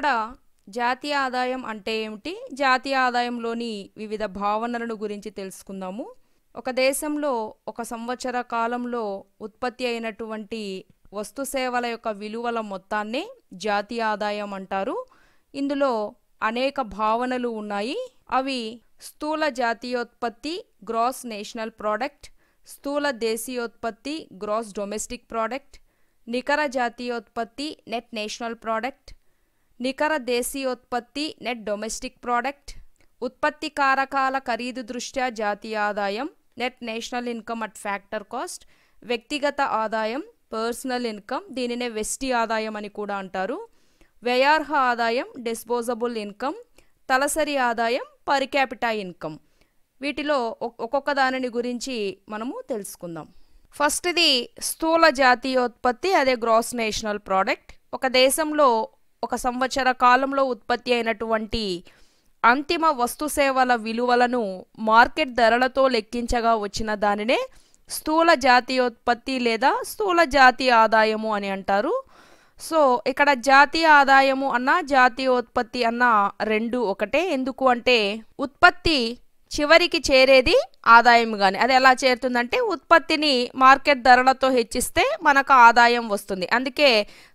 ఇక్కడ జాతీయ ఆదాయం అంటే ఏమిటి జాతీయ ఆదాయంలోని వివిధ భావనలను గురించి తెలుసుకుందాము ఒక దేశంలో ఒక సంవత్సర కాలంలో ఉత్పత్తి అయినటువంటి వస్తు సేవల యొక్క విలువల మొత్తాన్నే జాతీయ ఆదాయం అంటారు ఇందులో అనేక భావనలు ఉన్నాయి అవి స్థూల జాతీయోత్పత్తి గ్రాస్ నేషనల్ ప్రోడక్ట్ స్థూల దేశీయోత్పత్తి గ్రాస్ డొమెస్టిక్ ప్రోడక్ట్ నికర జాతీయోత్పత్తి నెట్ నేషనల్ ప్రోడక్ట్ నికర దేశీయోత్పత్తి నెట్ డొమెస్టిక్ ప్రోడక్ట్ ఉత్పత్తి కారకాల ఖరీదు దృష్ట్యా జాతీయ ఆదాయం net national income at factor cost వ్యక్తిగత ఆదాయం పర్సనల్ ఇన్కమ్ దీనినే వెస్టి ఆదాయం అని కూడా అంటారు వ్యయార్హ ఆదాయం డిస్పోజబుల్ ఇన్కమ్ తలసరి ఆదాయం పర్ క్యాపిటా ఇన్కమ్ వీటిలో ఒక్కొక్క దానిని గురించి మనము తెలుసుకుందాం ఫస్ట్ది స్థూల జాతీయోత్పత్తి అదే గ్రాస్ నేషనల్ ప్రోడక్ట్ ఒక దేశంలో ఒక సంవత్సర కాలంలో ఉత్పత్తి అయినటువంటి అంతిమ వస్తుసేవల విలువలను మార్కెట్ ధరలతో లెక్కించగా వచ్చిన దానినే స్థూల జాతీయోత్పత్తి లేదా స్థూల జాతీయ ఆదాయము అని అంటారు సో ఇక్కడ జాతీయ ఆదాయము అన్న జాతీయోత్పత్తి అన్న రెండు ఒకటే ఎందుకు అంటే ఉత్పత్తి చివరికి చేరేది ఆదాయం కానీ అది ఎలా చేరుతుందంటే ఉత్పత్తిని మార్కెట్ ధరలతో హెచ్చిస్తే మనకు ఆదాయం వస్తుంది అందుకే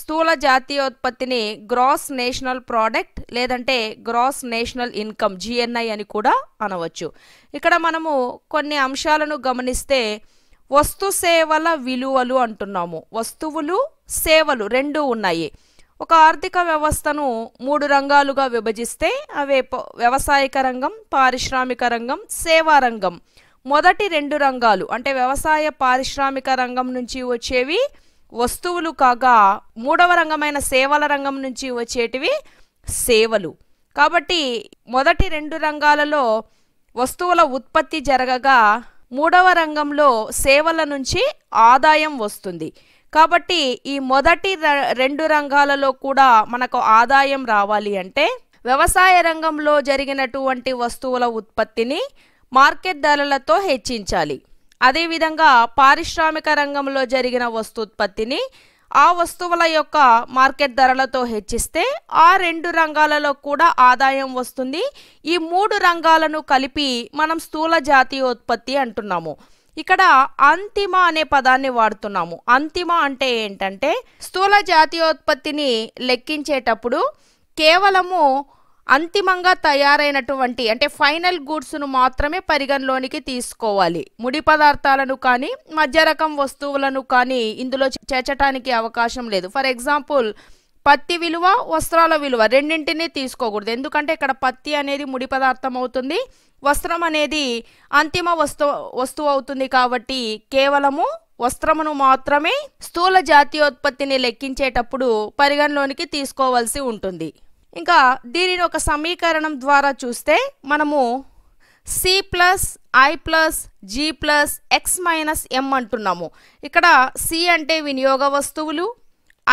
స్థూల జాతీయ ఉత్పత్తిని గ్రాస్ నేషనల్ ప్రోడక్ట్ లేదంటే గ్రాస్ నేషనల్ ఇన్కమ్ జిఎన్ఐ అని కూడా అనవచ్చు ఇక్కడ మనము కొన్ని అంశాలను గమనిస్తే వస్తు సేవల విలువలు అంటున్నాము వస్తువులు సేవలు రెండూ ఉన్నాయి ఒక ఆర్థిక వ్యవస్థను మూడు రంగాలుగా విభజిస్తే అవే వ్యవసాయక రంగం పారిశ్రామిక రంగం సేవా రంగం మొదటి రెండు రంగాలు అంటే వ్యవసాయ పారిశ్రామిక రంగం నుంచి వచ్చేవి వస్తువులు కాగా మూడవ రంగమైన సేవల రంగం నుంచి వచ్చేటివి సేవలు కాబట్టి మొదటి రెండు రంగాలలో వస్తువుల ఉత్పత్తి జరగగా మూడవ రంగంలో సేవల నుంచి ఆదాయం వస్తుంది కాబట్టి ఈ మొదటి రెండు రంగాలలో కూడా మనకు ఆదాయం రావాలి అంటే వ్యవసాయ రంగంలో జరిగినటువంటి వస్తువుల ఉత్పత్తిని మార్కెట్ ధరలతో హెచ్చించాలి అదేవిధంగా పారిశ్రామిక రంగంలో జరిగిన వస్తుత్పత్తిని ఆ వస్తువుల యొక్క మార్కెట్ ధరలతో హెచ్చిస్తే ఆ రెండు రంగాలలో కూడా ఆదాయం వస్తుంది ఈ మూడు రంగాలను కలిపి మనం స్థూల జాతీయ ఉత్పత్తి అంటున్నాము ఇక్కడ అంతిమ అనే పదాన్ని వాడుతున్నాము అంతిమ అంటే ఏంటంటే స్థూల జాతీయోత్పత్తిని లెక్కించేటప్పుడు కేవలము అంతిమంగా తయారైనటువంటి అంటే ఫైనల్ గూడ్స్ను మాత్రమే పరిగణలోనికి తీసుకోవాలి ముడి పదార్థాలను కానీ మధ్య రకం వస్తువులను కానీ ఇందులో చేర్చటానికి అవకాశం లేదు ఫర్ ఎగ్జాంపుల్ పత్తి విలువ వస్త్రాల విలువ రెండింటినీ తీసుకోకూడదు ఎందుకంటే ఇక్కడ పత్తి అనేది ముడి పదార్థం అవుతుంది వస్త్రం అనేది అంతిమ వస్తు వస్తువు అవుతుంది కాబట్టి కేవలము వస్త్రమును మాత్రమే స్థూల జాతీయోత్పత్తిని లెక్కించేటప్పుడు పరిగణలోనికి తీసుకోవాల్సి ఉంటుంది ఇంకా దీనిని ఒక సమీకరణం ద్వారా చూస్తే మనము C plus I plus G plus X minus M అంటున్నాము ఇక్కడ సి అంటే వినియోగ వస్తువులు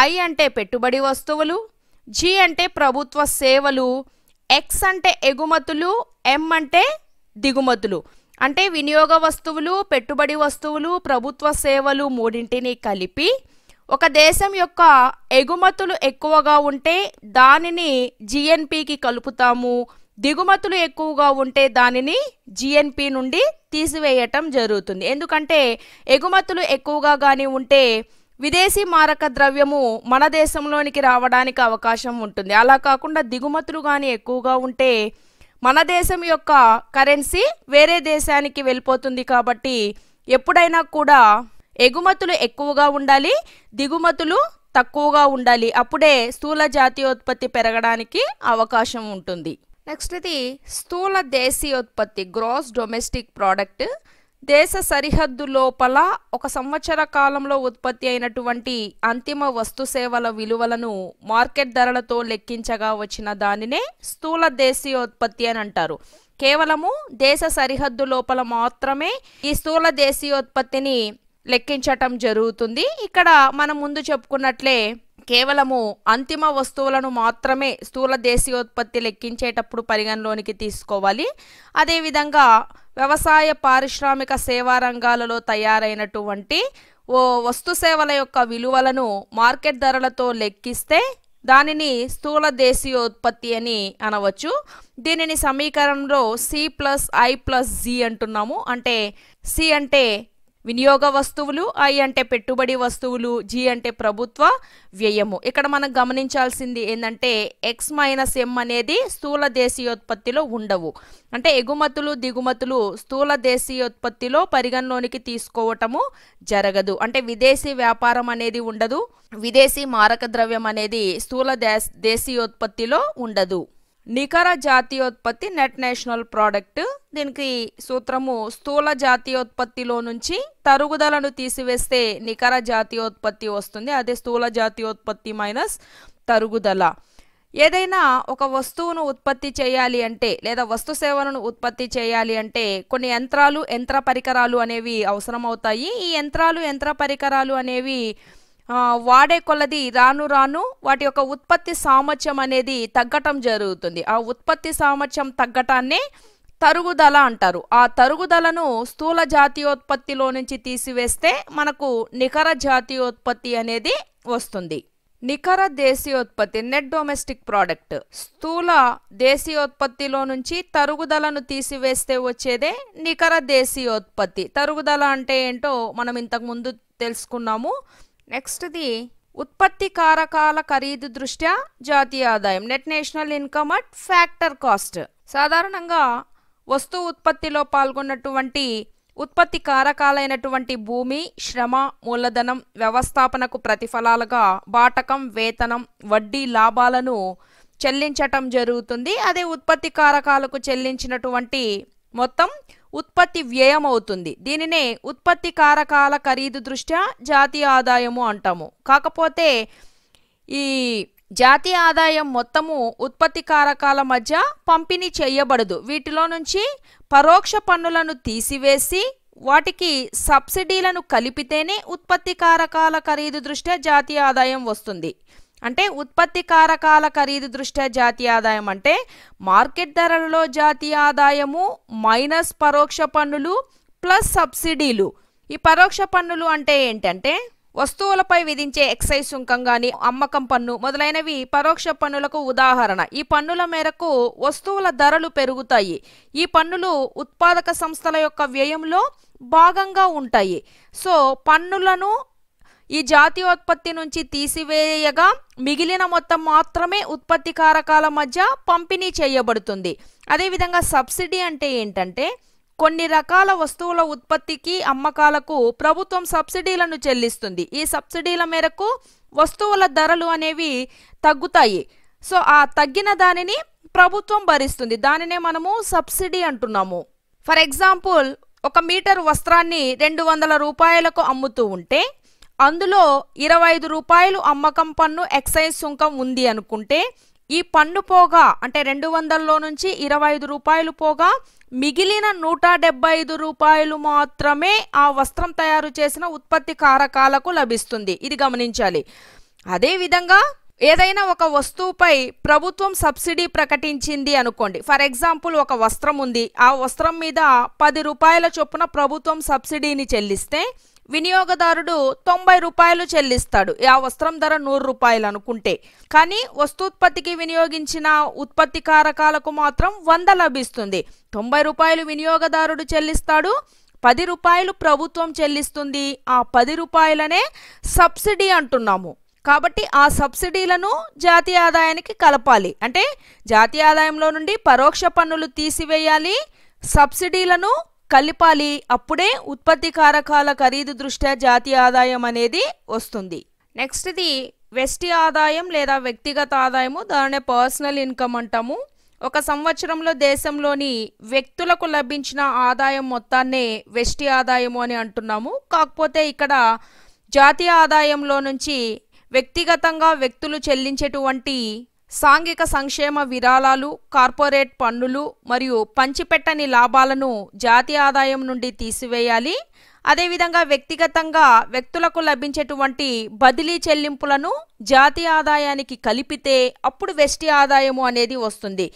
ఐ అంటే పెట్టుబడి వస్తువులు జి అంటే ప్రభుత్వ సేవలు ఎక్స్ అంటే ఎగుమతులు ఎం అంటే దిగుమతులు అంటే వినియోగ వస్తువులు పెట్టుబడి వస్తువులు ప్రభుత్వ సేవలు మూడింటిని కలిపి ఒక దేశం యొక్క ఎగుమతులు ఎక్కువగా ఉంటే దానిని జిఎన్పికి కలుపుతాము దిగుమతులు ఎక్కువగా ఉంటే దానిని జిఎన్పి నుండి తీసివేయటం జరుగుతుంది ఎందుకంటే ఎగుమతులు ఎక్కువగా కానీ ఉంటే విదేశీ మారక ద్రవ్యము మన దేశంలోనికి రావడానికి అవకాశం ఉంటుంది అలా కాకుండా దిగుమతులు కానీ ఎక్కువగా ఉంటే మన దేశం యొక్క కరెన్సీ వేరే దేశానికి వెళ్ళిపోతుంది కాబట్టి ఎప్పుడైనా కూడా ఎగుమతులు ఎక్కువగా ఉండాలి దిగుమతులు తక్కువగా ఉండాలి అప్పుడే స్థూల జాతీయోత్పత్తి పెరగడానికి అవకాశం ఉంటుంది నెక్స్ట్ ఇది స్థూల దేశీయోత్పత్తి గ్రాస్ డొమెస్టిక్ ప్రోడక్ట్ దేశ సరిహద్దు లోపల ఒక సంవత్సర కాలంలో ఉత్పత్తి అయినటువంటి అంతిమ వస్తు సేవల విలువలను మార్కెట్ ధరలతో లెక్కించగా వచ్చిన దానినే స్థూల దేశీయోత్పత్తి అని అంటారు కేవలము దేశ సరిహద్దు లోపల మాత్రమే ఈ స్థూల దేశీయోత్పత్తిని లెక్కించటం జరుగుతుంది ఇక్కడ మనం ముందు చెప్పుకున్నట్లే కేవలము అంతిమ వస్తువులను మాత్రమే స్థూల దేశీయోత్పత్తి లెక్కించేటప్పుడు పరిగణలోనికి తీసుకోవాలి అదేవిధంగా వ్యవసాయ పారిశ్రామిక సేవా రంగాలలో తయారైనటువంటి ఓ వస్తు సేవల యొక్క విలువలను మార్కెట్ ధరలతో లెక్కిస్తే దానిని స్థూల దేశీయోత్పత్తి అని అనవచ్చు దీనిని సమీకరణంలో C plus I plus G అంటున్నాము అంటే సి అంటే వినియోగ వస్తువులు ఐ అంటే పెట్టుబడి వస్తువులు జి అంటే ప్రభుత్వ వ్యయము ఇక్కడ మనం గమనించాల్సింది ఏంటంటే ఎక్స్ మైనస్ ఎం అనేది స్థూల దేశీయోత్పత్తిలో ఉండవు అంటే ఎగుమతులు దిగుమతులు స్థూల దేశీయోత్పత్తిలో పరిగణలోనికి తీసుకోవటము జరగదు అంటే విదేశీ వ్యాపారం అనేది ఉండదు విదేశీ మారక ద్రవ్యం అనేది స్థూల దేశీయోత్పత్తిలో ఉండదు నికర జాతీయోత్పత్తి నెట్ నేషనల్ ప్రోడక్ట్ దీనికి సూత్రము స్థూల జాతీయోత్పత్తిలో నుంచి తరుగుదలను తీసివేస్తే నికర జాతీయోత్పత్తి వస్తుంది అదే స్థూల జాతీయోత్పత్తి మైనస్ తరుగుదల ఏదైనా ఒక వస్తువును ఉత్పత్తి చేయాలి అంటే లేదా వస్తు సేవలను ఉత్పత్తి చేయాలి అంటే కొన్ని యంత్రాలు యంత్ర పరికరాలు అనేవి అవసరమవుతాయి ఈ యంత్రాలు యంత్ర పరికరాలు అనేవి వాడే కొలది రాను రాను వాటి యొక్క ఉత్పత్తి సామర్థ్యం అనేది తగ్గటం జరుగుతుంది ఆ ఉత్పత్తి సామర్థ్యం తగ్గటాన్నే తరుగుదల అంటారు ఆ తరుగుదలను స్థూల జాతీయోత్పత్తిలో నుంచి తీసివేస్తే మనకు నికర జాతీయోత్పత్తి అనేది వస్తుంది నికర దేశీయోత్పత్తి నెట్ డొమెస్టిక్ ప్రోడక్ట్ స్థూల దేశీయోత్పత్తిలో నుంచి తరుగుదలను తీసివేస్తే వచ్చేదే నికర దేశీయోత్పత్తి తరుగుదల అంటే ఏంటో మనం ఇంతకుముందు తెలుసుకున్నాము నెక్స్ట్ది ఉత్పత్తి కారకాల ఖరీదు దృష్ట్యా జాతీయ ఆదాయం net national income at factor cost సాధారణంగా వస్తు ఉత్పత్తిలో పాల్గొన్నటువంటి ఉత్పత్తి కారకాలైనటువంటి భూమి శ్రమ మూలధనం వ్యవస్థాపనకు ప్రతిఫలాలుగా బాటకం వేతనం వడ్డీ లాభాలను చెల్లించటం జరుగుతుంది అదే ఉత్పత్తి కారకాలకు చెల్లించినటువంటి మొత్తం ఉత్పత్తి వ్యయం అవుతుంది దీనినే ఉత్పత్తి కారకాల ఖరీదు దృష్ట్యా జాతీయ ఆదాయము అంటాము కాకపోతే ఈ జాతీయ ఆదాయం మొత్తము ఉత్పత్తి కారకాల మధ్య పంపిణీ చేయబడదు వీటిలో నుంచి పరోక్ష పన్నులను తీసివేసి వాటికి సబ్సిడీలను కలిపితేనే ఉత్పత్తి కారకాల ఖరీదు దృష్ట్యా జాతీయ ఆదాయం వస్తుంది అంటే ఉత్పత్తి కారకాల ఖరీదు దృష్ట్యా జాతీయ ఆదాయం అంటే మార్కెట్ ధరలలో జాతీయ ఆదాయము మైనస్ పరోక్ష పన్నులు ప్లస్ సబ్సిడీలు ఈ పరోక్ష పన్నులు అంటే ఏంటంటే వస్తువులపై విధించే ఎక్సైజ్ సుంకం గాని అమ్మకం పన్ను మొదలైనవి పరోక్ష పన్నులకు ఉదాహరణ ఈ పన్నుల మేరకు వస్తువుల ధరలు పెరుగుతాయి ఈ పన్నులు ఉత్పాదక సంస్థల యొక్క వ్యయంలో భాగంగా ఉంటాయి సో పన్నులను ఈ జాతీయోత్పత్తి నుంచి తీసివేయగా మిగిలిన మొత్తం మాత్రమే ఉత్పత్తి కారకాల మధ్య పంపిణీ చేయబడుతుంది అదేవిధంగా సబ్సిడీ అంటే ఏంటంటే కొన్ని రకాల వస్తువుల ఉత్పత్తికి అమ్మకాలకు ప్రభుత్వం సబ్సిడీలను చెల్లిస్తుంది ఈ సబ్సిడీల మేరకు వస్తువుల ధరలు అనేవి తగ్గుతాయి సో ఆ తగ్గిన దానిని ప్రభుత్వం భరిస్తుంది దానినే మనము సబ్సిడీ అంటున్నాము ఫర్ ఎగ్జాంపుల్ ఒక మీటర్ వస్త్రాన్ని రెండు వందల రూపాయలకు అమ్ముతూ ఉంటే అందులో ఇరవై ఐదు రూపాయలు అమ్మకం పన్ను ఎక్సైజ్ సుంకం ఉంది అనుకుంటే ఈ పన్ను పోగా అంటే రెండు వందల్లో నుంచి ఇరవై ఐదు రూపాయలు పోగా మిగిలిన నూట డెబ్బై ఐదు రూపాయలు మాత్రమే ఆ వస్త్రం తయారు చేసిన ఉత్పత్తి కారకాలకు లభిస్తుంది ఇది గమనించాలి అదేవిధంగా ఏదైనా ఒక వస్తువుపై ప్రభుత్వం సబ్సిడీ ప్రకటించింది అనుకోండి ఫర్ ఎగ్జాంపుల్ ఒక వస్త్రం ఉంది ఆ వస్త్రం మీద పది రూపాయల చొప్పున ప్రభుత్వం సబ్సిడీని చెల్లిస్తే వినియోగదారుడు తొంభై రూపాయలు చెల్లిస్తాడు ఆ వస్త్రం ధర నూరు రూపాయలు అనుకుంటే కానీ వస్తుత్పత్తికి వినియోగించిన ఉత్పత్తి కారకాలకు మాత్రం వంద లభిస్తుంది తొంభై రూపాయలు వినియోగదారుడు చెల్లిస్తాడు పది రూపాయలు ప్రభుత్వం చెల్లిస్తుంది ఆ పది రూపాయలనే సబ్సిడీ అంటున్నాము కాబట్టి ఆ సబ్సిడీలను జాతీయ ఆదాయానికి కలపాలి అంటే జాతీయ ఆదాయంలో నుండి పరోక్ష పన్నులు తీసివేయాలి సబ్సిడీలను కలిపాలి అప్పుడే ఉత్పత్తి కారకాల ఖరీదు దృష్ట్యా జాతీయ ఆదాయం అనేది వస్తుంది నెక్స్ట్ది వెస్టి ఆదాయం లేదా వ్యక్తిగత ఆదాయము దానినే పర్సనల్ ఇన్కమ్ అంటాము ఒక సంవత్సరంలో దేశంలోని వ్యక్తులకు లభించిన ఆదాయం మొత్తాన్నే వెస్టి ఆదాయము అని అంటున్నాము కాకపోతే ఇక్కడ జాతీయ ఆదాయంలో నుంచి వ్యక్తిగతంగా వ్యక్తులు చెల్లించేటువంటి సాంఘిక సంక్షేమ విరాళాలు కార్పొరేట్ పన్నులు మరియు పంచిపెట్టని లాభాలను జాతీయ ఆదాయం నుండి తీసివేయాలి అదేవిధంగా వ్యక్తిగతంగా వ్యక్తులకు లభించేటువంటి బదిలీ చెల్లింపులను జాతీయ ఆదాయానికి కలిపితే అప్పుడు వెస్టి ఆదాయము అనేది వస్తుంది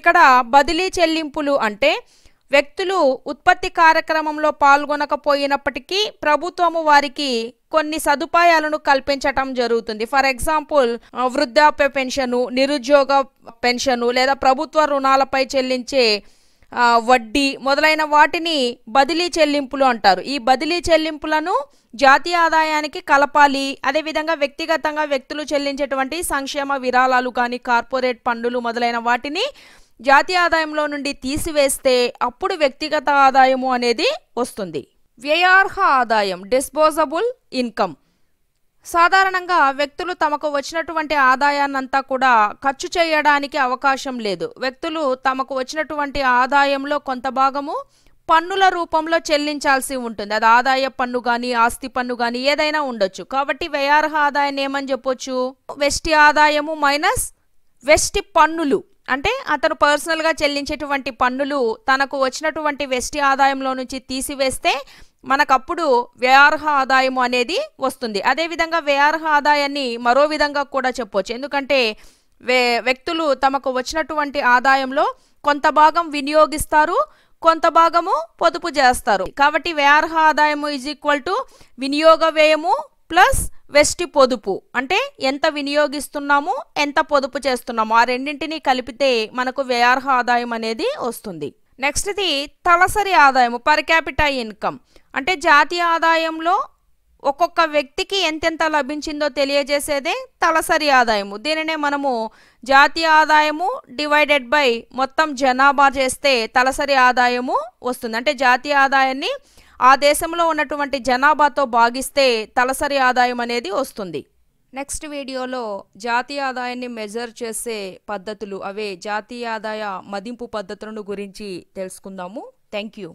ఇక్కడ బదిలీ చెల్లింపులు అంటే వ్యక్తులు ఉత్పత్తి కార్యక్రమంలో పాల్గొనకపోయినప్పటికీ ప్రభుత్వము వారికి కొన్ని సదుపాయాలను కల్పించటం జరుగుతుంది ఫర్ ఎగ్జాంపుల్ వృద్ధాప్య పెన్షను నిరుద్యోగ పెన్షను లేదా ప్రభుత్వ రుణాలపై చెల్లించే వడ్డీ మొదలైన వాటిని బదిలీ చెల్లింపులు అంటారు ఈ బదిలీ చెల్లింపులను జాతీయ ఆదాయానికి కలపాలి అదేవిధంగా వ్యక్తిగతంగా వ్యక్తులు చెల్లించేటువంటి సంక్షేమ విరాళాలు కానీ కార్పొరేట్ పన్నులు మొదలైన వాటిని జాతీయ ఆదాయంలో నుండి తీసివేస్తే అప్పుడు వ్యక్తిగత ఆదాయము అనేది వస్తుంది వ్యయార్హ ఆదాయం డిస్పోజబుల్ ఇన్కమ్ సాధారణంగా వ్యక్తులు తమకు వచ్చినటువంటి ఆదాయాన్నంతా కూడా ఖర్చు చేయడానికి అవకాశం లేదు వ్యక్తులు తమకు వచ్చినటువంటి ఆదాయంలో కొంత భాగము పన్నుల రూపంలో చెల్లించాల్సి ఉంటుంది అది ఆదాయ పన్ను కానీ ఆస్తి పన్ను కానీ ఏదైనా ఉండొచ్చు కాబట్టి వ్యయార్హ ఆదాయాన్ని ఏమని చెప్పొచ్చు వెస్టి ఆదాయము మైనస్ వెస్టి పన్నులు అంటే అతను పర్సనల్గా చెల్లించేటువంటి పన్నులు తనకు వచ్చినటువంటి వెస్టి ఆదాయంలో నుంచి తీసివేస్తే మనకప్పుడు వ్యయార్హ ఆదాయం అనేది వస్తుంది అదేవిధంగా వ్యయార్హ ఆదాయాన్ని మరో విధంగా కూడా చెప్పవచ్చు ఎందుకంటే వే వ్యక్తులు తమకు వచ్చినటువంటి ఆదాయంలో కొంత భాగం వినియోగిస్తారు కొంత భాగము పొదుపు చేస్తారు కాబట్టి వ్యయార్హ ఆదాయము ఈజ్ ఈక్వల్ టు వినియోగ వ్యయము ప్లస్ వెస్టి పొదుపు అంటే ఎంత వినియోగిస్తున్నాము ఎంత పొదుపు చేస్తున్నాము ఆ రెండింటినీ కలిపితే మనకు వ్యయార్హ ఆదాయం అనేది వస్తుంది నెక్స్ట్ది తలసరి ఆదాయం పర్ క్యాపిటా ఇన్కమ్ అంటే జాతీయ ఆదాయంలో ఒక్కొక్క వ్యక్తికి ఎంతెంత లభించిందో తెలియజేసేదే తలసరి ఆదాయము దీనినే మనము జాతీయ ఆదాయము డివైడెడ్ బై మొత్తం జనాభా చేస్తే తలసరి ఆదాయము వస్తుంది అంటే జాతీయ ఆదాయాన్ని ఆ దేశంలో ఉన్నటువంటి జనాభాతో భాగిస్తే తలసరి ఆదాయం అనేది వస్తుంది నెక్స్ట్ వీడియోలో జాతీయ ఆదాయాన్ని మెజర్ చేసే పద్ధతులు అవే జాతీయ ఆదాయ మదింపు పద్ధతులను గురించి తెలుసుకుందాము థ్యాంక్ యూ